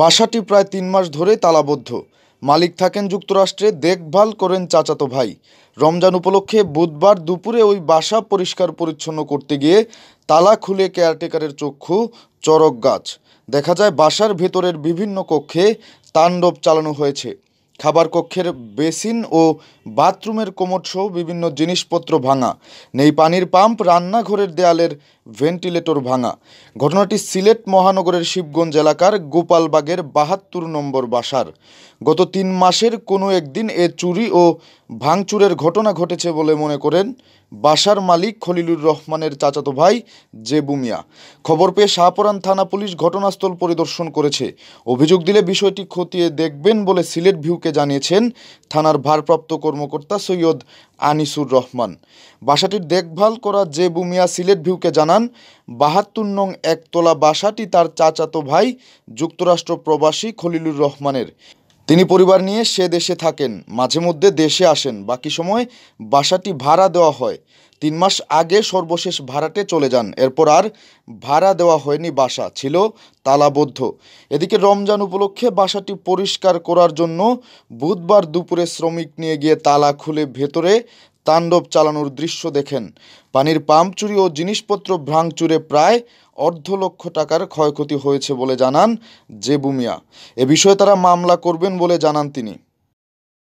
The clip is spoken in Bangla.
বাসাটি প্রায় তিন মাস ধরে তালাবদ্ধ মালিক থাকেন যুক্তরাষ্ট্রে দেখভাল করেন চাচাতো ভাই রমজান উপলক্ষে বুধবার দুপুরে ওই বাসা পরিষ্কার পরিচ্ছন্ন করতে গিয়ে তালা খুলে কেয়ারটেকারের চক্ষু চরক গাছ দেখা যায় বাসার ভেতরের বিভিন্ন কক্ষে তাণ্ডব চালানো হয়েছে খাবার কক্ষের বেসিন ও বাথরুমের কোমরসহ বিভিন্ন জিনিসপত্র ভাঙা নেই পানির পাম্প রান্নাঘরের দেয়ালের ভেন্টিলেটর ভাঙা ঘটনাটি সিলেট মহানগরের শিবগঞ্জ এলাকার গোপালবাগের বাহাত্তর নম্বর বাসার গত তিন মাসের কোনো একদিন এ চুরি ও ভাঙচুরের ঘটনা ঘটেছে বলে মনে করেন বাসার মালিক খলিলুর রহমানের চাচাতো ভাই জেবু মিয়া খবর পেয়ে শাহপরান থানা পুলিশ ঘটনাস্থল পরিদর্শন করেছে অভিযোগ দিলে বিষয়টি খতিয়ে দেখবেন বলে সিলেট ভিউকে জানিয়েছেন থানার ভারপ্রাপ্ত কর্মকর্তা সৈয়দ আনিসুর রহমান বাসাটির দেখভাল করা জেবু মিয়া সিলেট ভিউকে জানান জানান বাহাত্তর নং একতলা বাসাটি তার চাচাতো ভাই যুক্তরাষ্ট্র প্রবাসী খলিলুর রহমানের তিনি পরিবার নিয়ে সে দেশে থাকেন মাঝে মধ্যে দেশে আসেন বাকি সময় বাসাটি ভাড়া দেওয়া হয় তিন মাস আগে সর্বশেষ ভাড়াটে চলে যান এরপর আর ভাড়া দেওয়া হয়নি বাসা ছিল তালাবদ্ধ এদিকে রমজান উপলক্ষে বাসাটি পরিষ্কার করার জন্য বুধবার দুপুরে শ্রমিক নিয়ে গিয়ে তালা খুলে ভেতরে তাণ্ডব চালানোর দৃশ্য দেখেন পানির পাম্প চুরি ও জিনিসপত্র ভ্রাংচুরে প্রায় অর্ধ লক্ষ টাকার ক্ষয়ক্ষতি হয়েছে বলে জানান জেবু মিয়া এ বিষয়ে তারা মামলা করবেন বলে জানান তিনি